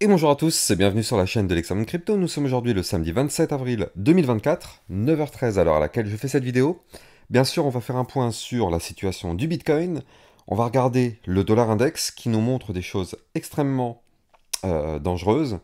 Et bonjour à tous et bienvenue sur la chaîne de l'Examen Crypto. Nous sommes aujourd'hui le samedi 27 avril 2024, 9h13 à l'heure à laquelle je fais cette vidéo. Bien sûr, on va faire un point sur la situation du Bitcoin. On va regarder le dollar index qui nous montre des choses extrêmement euh, dangereuses.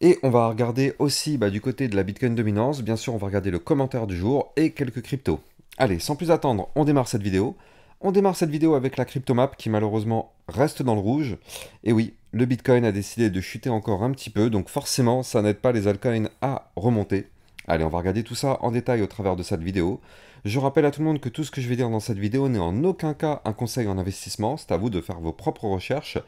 Et on va regarder aussi bah, du côté de la Bitcoin dominance. Bien sûr, on va regarder le commentaire du jour et quelques cryptos. Allez, sans plus attendre, on démarre cette vidéo. On démarre cette vidéo avec la map qui malheureusement reste dans le rouge. Et oui, le Bitcoin a décidé de chuter encore un petit peu, donc forcément ça n'aide pas les altcoins à remonter. Allez, on va regarder tout ça en détail au travers de cette vidéo. Je rappelle à tout le monde que tout ce que je vais dire dans cette vidéo n'est en aucun cas un conseil en investissement, c'est à vous de faire vos propres recherches.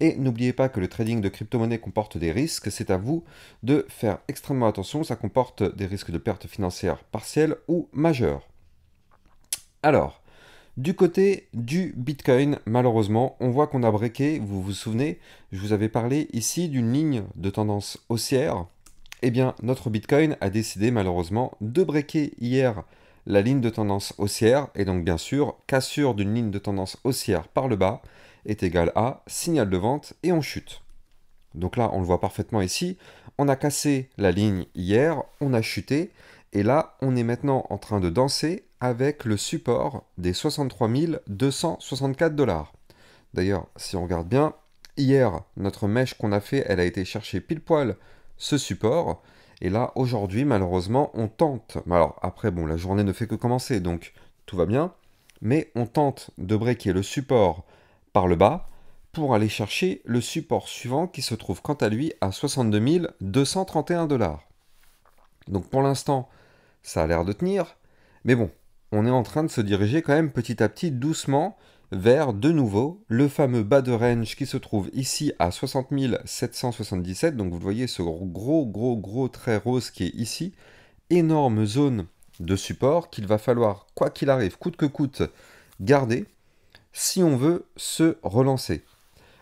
Et n'oubliez pas que le trading de crypto-monnaie comporte des risques, c'est à vous de faire extrêmement attention, ça comporte des risques de pertes financières partielles ou majeures. Alors, du côté du Bitcoin, malheureusement, on voit qu'on a breaké, vous vous souvenez, je vous avais parlé ici d'une ligne de tendance haussière. Eh bien, notre Bitcoin a décidé malheureusement de breaker hier la ligne de tendance haussière, et donc bien sûr, cassure d'une ligne de tendance haussière par le bas est égale à signal de vente et on chute. Donc là, on le voit parfaitement ici, on a cassé la ligne hier, on a chuté, et là, on est maintenant en train de danser avec le support des 63 264 dollars. D'ailleurs, si on regarde bien, hier, notre mèche qu'on a fait, elle a été chercher pile poil ce support. Et là, aujourd'hui, malheureusement, on tente. Alors, après, bon, la journée ne fait que commencer, donc tout va bien. Mais on tente de breaker le support par le bas pour aller chercher le support suivant qui se trouve quant à lui à 62 231 dollars. Donc pour l'instant, ça a l'air de tenir. Mais bon, on est en train de se diriger quand même petit à petit doucement vers de nouveau le fameux bas de range qui se trouve ici à 60 Donc vous voyez ce gros gros gros trait rose qui est ici. Énorme zone de support qu'il va falloir, quoi qu'il arrive, coûte que coûte, garder si on veut se relancer.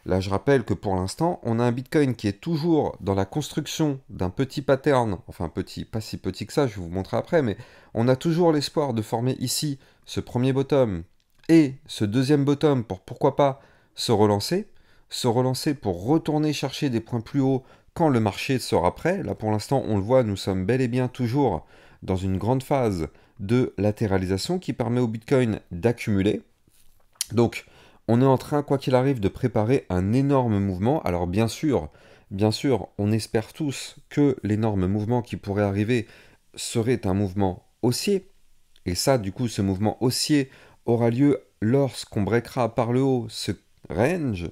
Là, je rappelle que pour l'instant, on a un Bitcoin qui est toujours dans la construction d'un petit pattern, enfin petit, pas si petit que ça, je vais vous montrer après, mais on a toujours l'espoir de former ici ce premier bottom et ce deuxième bottom pour pourquoi pas se relancer, se relancer pour retourner chercher des points plus hauts quand le marché sera prêt. Là, pour l'instant, on le voit, nous sommes bel et bien toujours dans une grande phase de latéralisation qui permet au Bitcoin d'accumuler. Donc, on est en train, quoi qu'il arrive, de préparer un énorme mouvement. Alors bien sûr, bien sûr, on espère tous que l'énorme mouvement qui pourrait arriver serait un mouvement haussier. Et ça, du coup, ce mouvement haussier aura lieu lorsqu'on breakera par le haut ce range.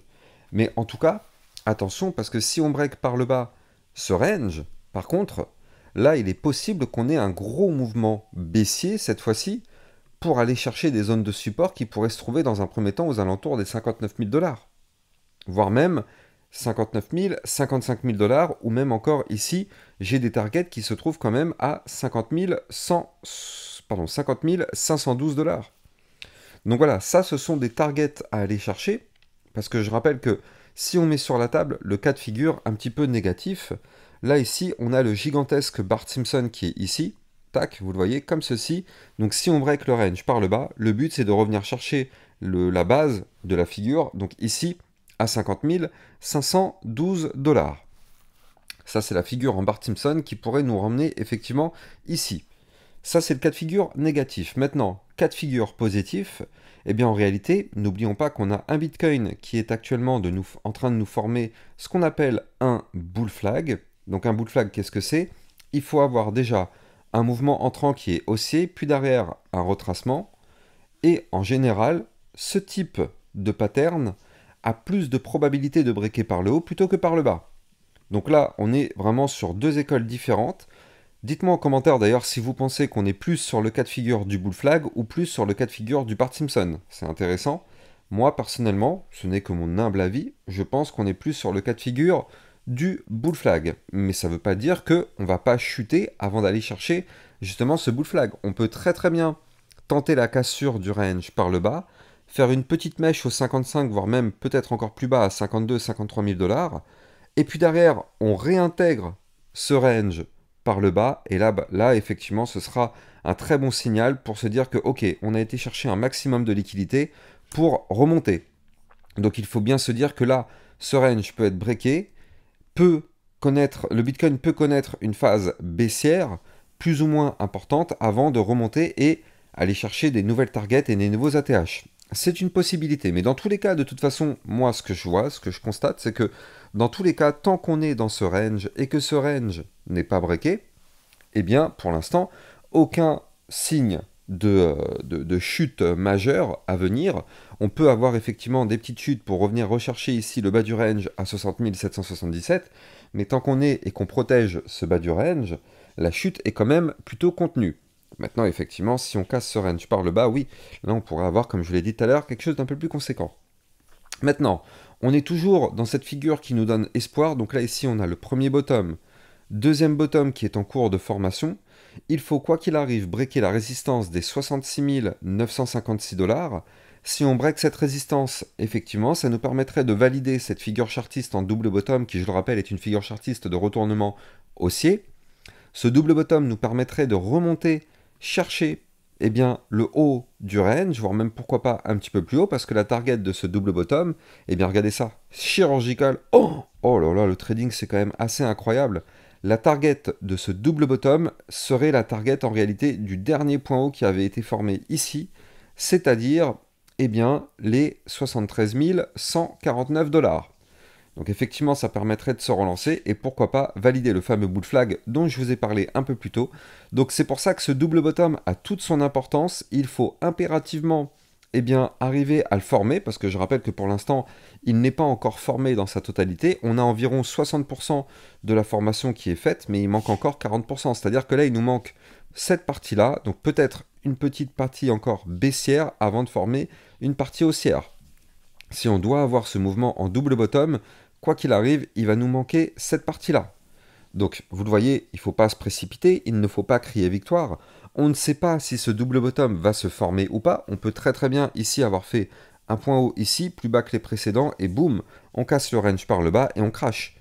Mais en tout cas, attention, parce que si on break par le bas ce range, par contre, là, il est possible qu'on ait un gros mouvement baissier cette fois-ci, pour aller chercher des zones de support qui pourraient se trouver dans un premier temps aux alentours des 59 000 dollars, voire même 59 000, 55 000 dollars, ou même encore ici, j'ai des targets qui se trouvent quand même à 50 cent, pardon, 50 512 dollars. Donc voilà, ça, ce sont des targets à aller chercher, parce que je rappelle que si on met sur la table le cas de figure un petit peu négatif, là ici, on a le gigantesque Bart Simpson qui est ici, tac, vous le voyez, comme ceci. Donc si on break le range par le bas, le but c'est de revenir chercher le, la base de la figure, donc ici à 50 512 dollars. Ça c'est la figure en Bart Simpson qui pourrait nous ramener effectivement ici. Ça c'est le cas de figure négatif. Maintenant, cas de figure positif, eh bien en réalité, n'oublions pas qu'on a un Bitcoin qui est actuellement de nous, en train de nous former ce qu'on appelle un bull flag. Donc un bull flag, qu'est-ce que c'est Il faut avoir déjà un mouvement entrant qui est haussier, puis derrière un retracement. Et en général, ce type de pattern a plus de probabilité de breaker par le haut plutôt que par le bas. Donc là, on est vraiment sur deux écoles différentes. Dites-moi en commentaire d'ailleurs si vous pensez qu'on est plus sur le cas de figure du bull flag ou plus sur le cas de figure du Bart Simpson. C'est intéressant. Moi personnellement, ce n'est que mon humble avis, je pense qu'on est plus sur le cas de figure du bull flag. Mais ça ne veut pas dire qu'on ne va pas chuter avant d'aller chercher justement ce bull flag. On peut très très bien tenter la cassure du range par le bas, faire une petite mèche aux 55, voire même peut-être encore plus bas à 52-53 000 dollars, et puis derrière, on réintègre ce range par le bas, et là, bah, là, effectivement, ce sera un très bon signal pour se dire que, ok, on a été chercher un maximum de liquidité pour remonter. Donc il faut bien se dire que là, ce range peut être breaké, peut connaître, le Bitcoin peut connaître une phase baissière plus ou moins importante avant de remonter et aller chercher des nouvelles targets et des nouveaux ATH. C'est une possibilité, mais dans tous les cas, de toute façon, moi, ce que je vois, ce que je constate, c'est que dans tous les cas, tant qu'on est dans ce range et que ce range n'est pas breaké, eh bien, pour l'instant, aucun signe euh, de, de, de, majeures à venir. On peut avoir effectivement des petites chutes pour revenir rechercher ici le bas du range à 60 777, mais tant qu'on est et qu'on protège ce bas du range, la chute est quand même plutôt contenue. Maintenant, effectivement, si on casse ce range par le bas, oui, là on pourrait avoir, comme je l'ai dit tout à l'heure, quelque chose d'un peu plus conséquent. Maintenant, on est toujours dans cette figure qui nous donne espoir, donc là ici on a le premier bottom, deuxième bottom qui est en cours de formation, il faut quoi qu'il arrive breaker la résistance des 66 956 dollars. Si on break cette résistance, effectivement, ça nous permettrait de valider cette figure chartiste en double bottom, qui je le rappelle est une figure chartiste de retournement haussier. Ce double bottom nous permettrait de remonter, chercher eh bien, le haut du range, voire même pourquoi pas un petit peu plus haut, parce que la target de ce double bottom, eh bien regardez ça, chirurgical, oh, oh là là, le trading c'est quand même assez incroyable. La target de ce double bottom serait la target en réalité du dernier point haut qui avait été formé ici, c'est-à-dire eh bien, les 73 149 dollars. Donc effectivement, ça permettrait de se relancer et pourquoi pas valider le fameux bout flag dont je vous ai parlé un peu plus tôt. Donc c'est pour ça que ce double bottom a toute son importance. Il faut impérativement eh bien, arriver à le former, parce que je rappelle que pour l'instant, il n'est pas encore formé dans sa totalité. On a environ 60% de la formation qui est faite, mais il manque encore 40%. C'est-à-dire que là, il nous manque cette partie-là, donc peut-être une petite partie encore baissière avant de former une partie haussière. Si on doit avoir ce mouvement en double bottom, quoi qu'il arrive, il va nous manquer cette partie-là. Donc, vous le voyez, il ne faut pas se précipiter, il ne faut pas crier victoire. On ne sait pas si ce double bottom va se former ou pas. On peut très très bien ici avoir fait un point haut ici, plus bas que les précédents, et boum, on casse le range par le bas et on crash.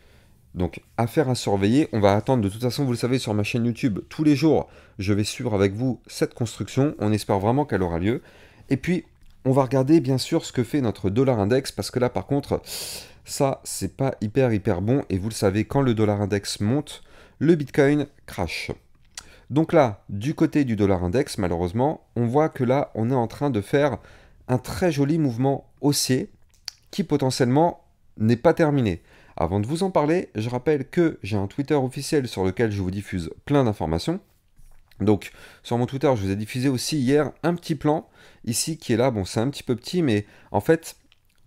Donc, affaire à surveiller, on va attendre, de toute façon, vous le savez, sur ma chaîne YouTube, tous les jours, je vais suivre avec vous cette construction, on espère vraiment qu'elle aura lieu. Et puis, on va regarder, bien sûr, ce que fait notre dollar index, parce que là, par contre, ça, c'est pas hyper, hyper bon, et vous le savez, quand le dollar index monte, le Bitcoin crash. Donc là, du côté du dollar index, malheureusement, on voit que là, on est en train de faire un très joli mouvement haussier qui potentiellement n'est pas terminé. Avant de vous en parler, je rappelle que j'ai un Twitter officiel sur lequel je vous diffuse plein d'informations. Donc sur mon Twitter, je vous ai diffusé aussi hier un petit plan ici qui est là. Bon, c'est un petit peu petit, mais en fait,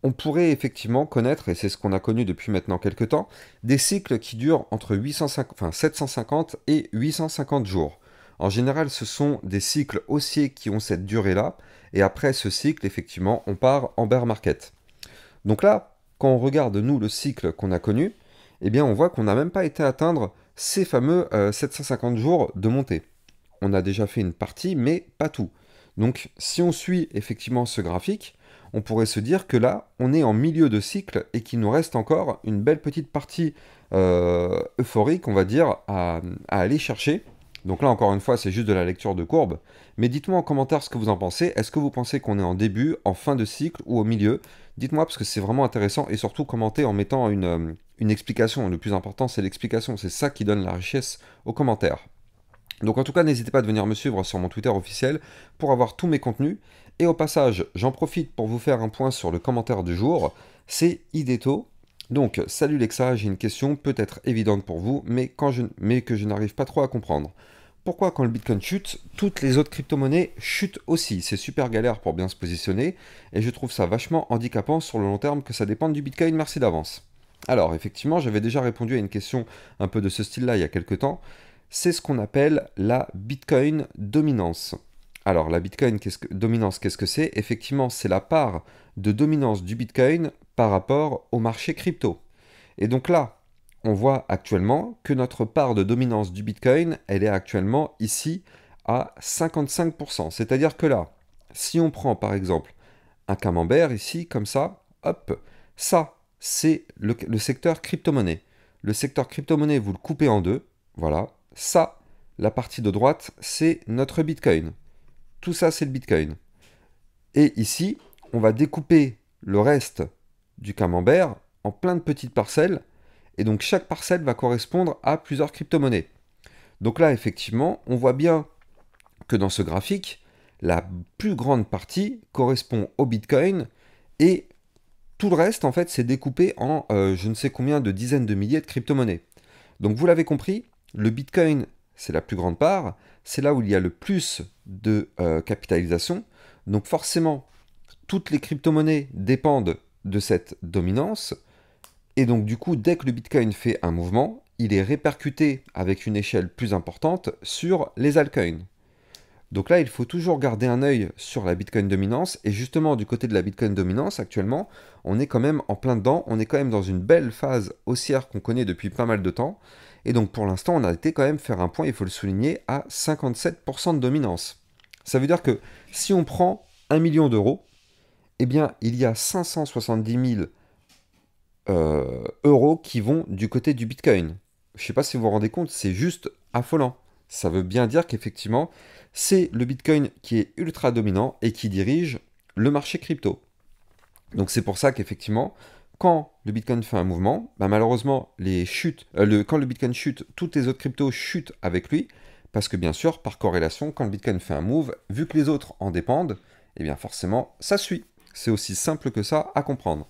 on pourrait effectivement connaître, et c'est ce qu'on a connu depuis maintenant quelques temps, des cycles qui durent entre 750 et 850 jours. En général, ce sont des cycles haussiers qui ont cette durée-là, et après ce cycle, effectivement, on part en bear market. Donc là, quand on regarde, nous, le cycle qu'on a connu, eh bien, on voit qu'on n'a même pas été atteindre ces fameux 750 euh, jours de montée. On a déjà fait une partie, mais pas tout. Donc, si on suit effectivement ce graphique, on pourrait se dire que là, on est en milieu de cycle et qu'il nous reste encore une belle petite partie euh, euphorique, on va dire, à, aller chercher. Donc là, encore une fois, c'est juste de la lecture de courbe. Mais dites-moi en commentaire ce que vous en pensez. Est-ce que vous pensez qu'on est en début, en fin de cycle ou au milieu Dites-moi parce que c'est vraiment intéressant et surtout commentez en mettant une, euh, une explication. Le plus important, c'est l'explication. C'est ça qui donne la richesse aux commentaires. Donc en tout cas, n'hésitez pas à venir me suivre sur mon Twitter officiel pour avoir tous mes contenus. Et au passage, j'en profite pour vous faire un point sur le commentaire du jour. C'est Ideto. Donc, salut Lexa, j'ai une question peut-être évidente pour vous, mais, quand je, que je n'arrive pas trop à comprendre. Pourquoi quand le Bitcoin chute, toutes les autres crypto-monnaies chutent aussi C'est super galère pour bien se positionner, et je trouve ça vachement handicapant sur le long terme que ça dépende du Bitcoin, merci d'avance. Alors, effectivement, j'avais déjà répondu à une question un peu de ce style-là il y a quelques temps. C'est ce qu'on appelle la Bitcoin dominance. Alors, la Bitcoin qu'est-ce que, dominance, qu'est-ce que c'est Effectivement, c'est la part de dominance du Bitcoin par rapport au marché crypto. Et donc là, on voit actuellement que notre part de dominance du Bitcoin, elle est actuellement ici à 55%. C'est-à-dire que là, si on prend par exemple un camembert ici, comme ça, hop, ça, c'est le, le, secteur crypto-monnaie. Le secteur crypto-monnaie, vous le coupez en deux, voilà. Ça, la partie de droite, c'est notre Bitcoin. Tout ça, c'est le Bitcoin. Et ici, on va découper le reste du camembert en plein de petites parcelles. Et donc chaque parcelle va correspondre à plusieurs crypto-monnaies. Donc là, effectivement, on voit bien que dans ce graphique, la plus grande partie correspond au Bitcoin et tout le reste, en fait, c'est découpé en euh, je ne sais combien de dizaines de milliers de crypto-monnaies. Donc vous l'avez compris, le Bitcoin, c'est la plus grande part, c'est là où il y a le plus de euh, capitalisation. Donc forcément, toutes les crypto-monnaies dépendent de cette dominance. Et donc du coup, dès que le Bitcoin fait un mouvement, il est répercuté avec une échelle plus importante sur les altcoins. Donc là, il faut toujours garder un œil sur la Bitcoin dominance. Et justement, du côté de la Bitcoin dominance, actuellement, on est quand même en plein dedans. On est quand même dans une belle phase haussière qu'on connaît depuis pas mal de temps. Et donc pour l'instant, on a été quand même faire un point, il faut le souligner, à 57% de dominance. Ça veut dire que si on prend 1 million d'euros, eh bien il y a 570 000 euh, euros qui vont du côté du Bitcoin. Je ne sais pas si vous vous rendez compte, c'est juste affolant. Ça veut bien dire qu'effectivement, c'est le Bitcoin qui est ultra dominant et qui dirige le marché crypto. Donc c'est pour ça qu'effectivement, quand le Bitcoin fait un mouvement, bah, malheureusement, les chutes, euh, le, quand le Bitcoin chute, toutes les autres cryptos chutent avec lui, parce que bien sûr, par corrélation, quand le Bitcoin fait un move, vu que les autres en dépendent, eh bien forcément, ça suit. C'est aussi simple que ça à comprendre.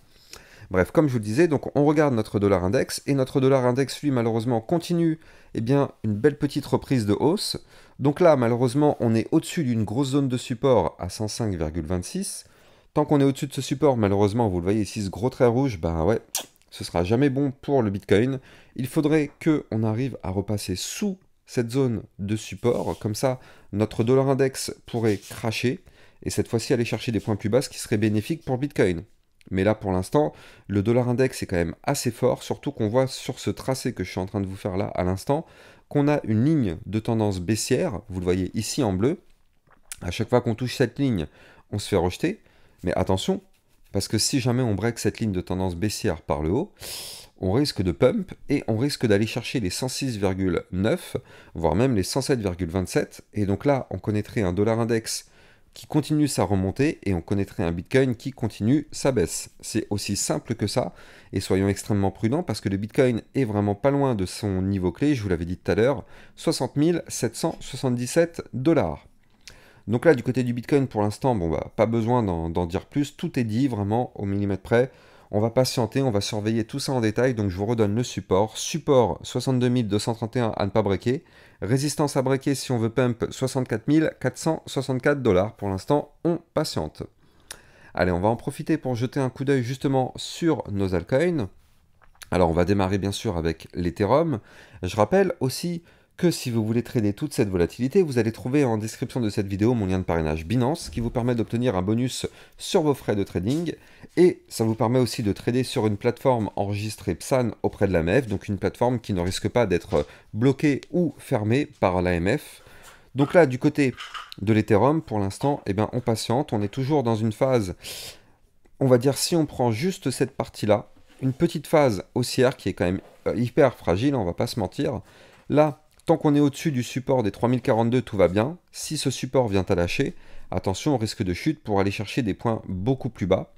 Bref, comme je vous le disais, donc on regarde notre dollar index et notre dollar index, lui, malheureusement, continue eh bien, une belle petite reprise de hausse. Donc là, malheureusement, on est au-dessus d'une grosse zone de support à 105,26. Tant qu'on est au-dessus de ce support, malheureusement, vous le voyez ici, ce gros trait rouge, ben ouais, ce sera jamais bon pour le Bitcoin. Il faudrait qu'on arrive à repasser sous cette zone de support. Comme ça, notre dollar index pourrait cracher et cette fois-ci aller chercher des points plus bas, qui serait bénéfique pour Bitcoin. Mais là, pour l'instant, le dollar index est quand même assez fort, surtout qu'on voit sur ce tracé que je suis en train de vous faire là à l'instant, qu'on a une ligne de tendance baissière, vous le voyez ici en bleu. À chaque fois qu'on touche cette ligne, on se fait rejeter. Mais attention, parce que si jamais on break cette ligne de tendance baissière par le haut, on risque de pump et on risque d'aller chercher les 106,9, voire même les 107,27. Et donc là, on connaîtrait un dollar index qui continue sa remontée et on connaîtrait un Bitcoin qui continue sa baisse. C'est aussi simple que ça et soyons extrêmement prudents parce que le Bitcoin est vraiment pas loin de son niveau clé, je vous l'avais dit tout à l'heure, 60 777 dollars. Donc là, du côté du Bitcoin, pour l'instant, bon, bah, pas besoin d'en dire plus. Tout est dit vraiment au millimètre près. On va patienter, on va surveiller tout ça en détail. Donc je vous redonne le support. Support 62 231 à ne pas breaker. Résistance à breaker si on veut pump 64 464 dollars. Pour l'instant, on patiente. Allez, on va en profiter pour jeter un coup d'œil justement sur nos altcoins. Alors on va démarrer bien sûr avec l'Ethereum. Je rappelle aussi que si vous voulez trader toute cette volatilité, vous allez trouver en description de cette vidéo mon lien de parrainage Binance qui vous permet d'obtenir un bonus sur vos frais de trading et ça vous permet aussi de trader sur une plateforme enregistrée PSAN auprès de l'AMF, donc une plateforme qui ne risque pas d'être bloquée ou fermée par l'AMF. Donc là, du côté de l'Ethereum, pour l'instant, eh on patiente, on est toujours dans une phase, on va dire si on prend juste cette partie-là, une petite phase haussière qui est quand même euh, hyper fragile, on va pas se mentir. Là, Tant qu'on est au-dessus du support des 3042, tout va bien. Si ce support vient à lâcher, attention au risque de chute pour aller chercher des points beaucoup plus bas.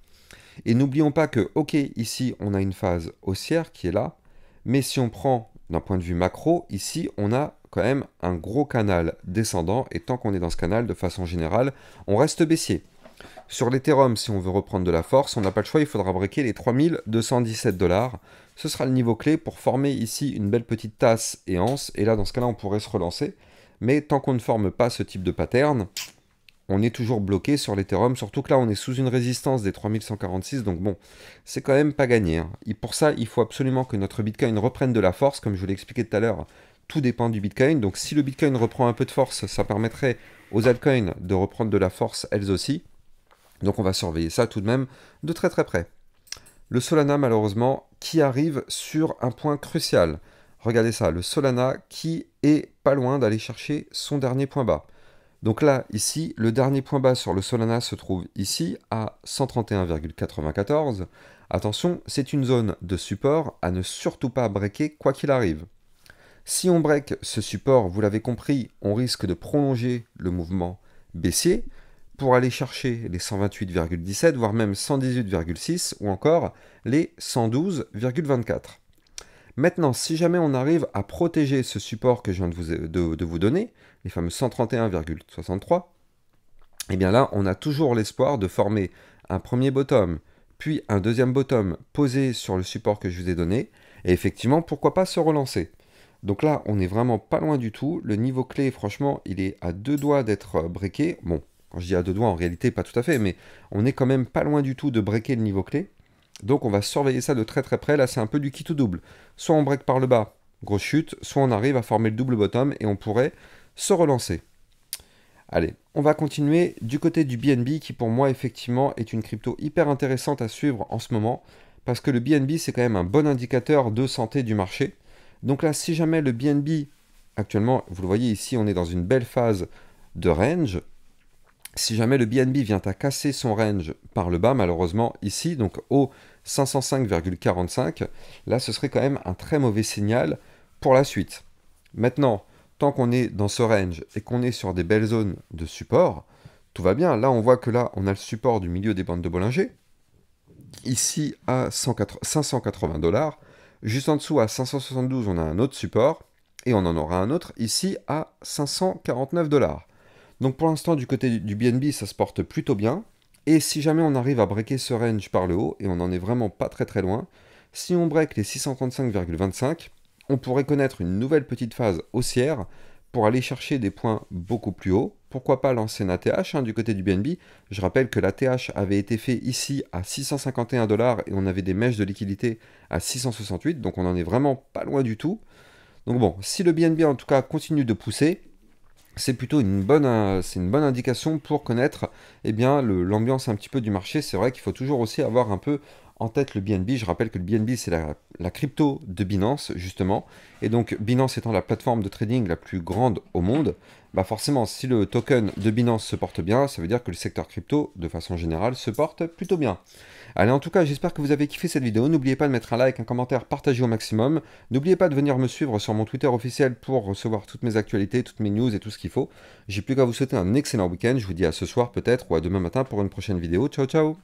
Et n'oublions pas que, ok, ici on a une phase haussière qui est là, mais si on prend d'un point de vue macro, ici on a quand même un gros canal descendant, et tant qu'on est dans ce canal, de façon générale, on reste baissier. Sur l'Ethereum, si on veut reprendre de la force, on n'a pas le choix, il faudra breaker les 3217 dollars. Ce sera le niveau clé pour former ici une belle petite tasse et anse, et là dans ce cas-là on pourrait se relancer, mais tant qu'on ne forme pas ce type de pattern, on est toujours bloqué sur l'Ethereum, surtout que là on est sous une résistance des 3146, donc bon, c'est quand même pas gagné. Hein. Et pour ça, il faut absolument que notre Bitcoin reprenne de la force, comme je vous l'ai expliqué tout à l'heure, tout dépend du Bitcoin, donc si le Bitcoin reprend un peu de force, ça permettrait aux altcoins de reprendre de la force elles aussi. Donc on va surveiller ça tout de même de très très près. Le Solana, malheureusement, qui arrive sur un point crucial. Regardez ça, le Solana qui est pas loin d'aller chercher son dernier point bas. Donc là, ici, le dernier point bas sur le Solana se trouve ici à 131,94. Attention, c'est une zone de support à ne surtout pas breaker quoi qu'il arrive. Si on break ce support, vous l'avez compris, on risque de prolonger le mouvement baissier pour aller chercher les 128,17, voire même 118,6 ou encore les 112,24. Maintenant, si jamais on arrive à protéger ce support que je viens de vous, vous donner, les fameux 131,63, et eh bien là, on a toujours l'espoir de former un premier bottom, puis un deuxième bottom posé sur le support que je vous ai donné, et effectivement, pourquoi pas se relancer. Donc là, on n'est vraiment pas loin du tout. Le niveau clé, franchement, il est à deux doigts d'être euh, briqué. Bon, quand je dis à deux doigts, en réalité, pas tout à fait, mais on n'est quand même pas loin du tout de breaker le niveau clé. Donc on va surveiller ça de très très près. Là, c'est un peu du kit ou double. Soit on break par le bas, grosse chute, soit on arrive à former le double bottom et on pourrait se relancer. Allez, on va continuer du côté du BNB qui pour moi effectivement est une crypto hyper intéressante à suivre en ce moment parce que le BNB c'est quand même un bon indicateur de santé du marché. Donc là, si jamais le BNB actuellement, vous le voyez ici, on est dans une belle phase de range, si jamais le BNB vient à casser son range par le bas, malheureusement ici, donc au 505,45, là ce serait quand même un très mauvais signal pour la suite. Maintenant, tant qu'on est dans ce range et qu'on est sur des belles zones de support, tout va bien. Là, on voit que là, on a le support du milieu des bandes de Bollinger, ici à 580 dollars, juste en dessous à 572, on a un autre support, et on en aura un autre ici à 549 dollars. Donc pour l'instant, du côté du BNB, ça se porte plutôt bien. Et si jamais on arrive à breaker ce range par le haut, et on n'en est vraiment pas très très loin, si on break les 635,25, on pourrait connaître une nouvelle petite phase haussière pour aller chercher des points beaucoup plus hauts. Pourquoi pas lancer un hein, ATH du côté du BNB Je rappelle que l'ATH avait été fait ici à 651 et on avait des mèches de liquidité à 668, donc on n'en est vraiment pas loin du tout. Donc bon, si le BNB en tout cas continue de pousser, c'est plutôt une bonne, euh, c'est une bonne indication pour connaître eh bien, l'ambiance un petit peu du marché. C'est vrai qu'il faut toujours aussi avoir un peu en tête le BNB. Je rappelle que le BNB, c'est la, la, crypto de Binance, justement. Et donc, Binance étant la plateforme de trading la plus grande au monde, bah forcément, si le token de Binance se porte bien, ça veut dire que le secteur crypto, de façon générale, se porte plutôt bien. Allez, en tout cas, j'espère que vous avez kiffé cette vidéo. N'oubliez pas de mettre un like, un commentaire, partagez au maximum. N'oubliez pas de venir me suivre sur mon Twitter officiel pour recevoir toutes mes actualités, toutes mes news et tout ce qu'il faut. J'ai plus qu'à vous souhaiter un excellent week-end. Je vous dis à ce soir peut-être ou à demain matin pour une prochaine vidéo. Ciao, ciao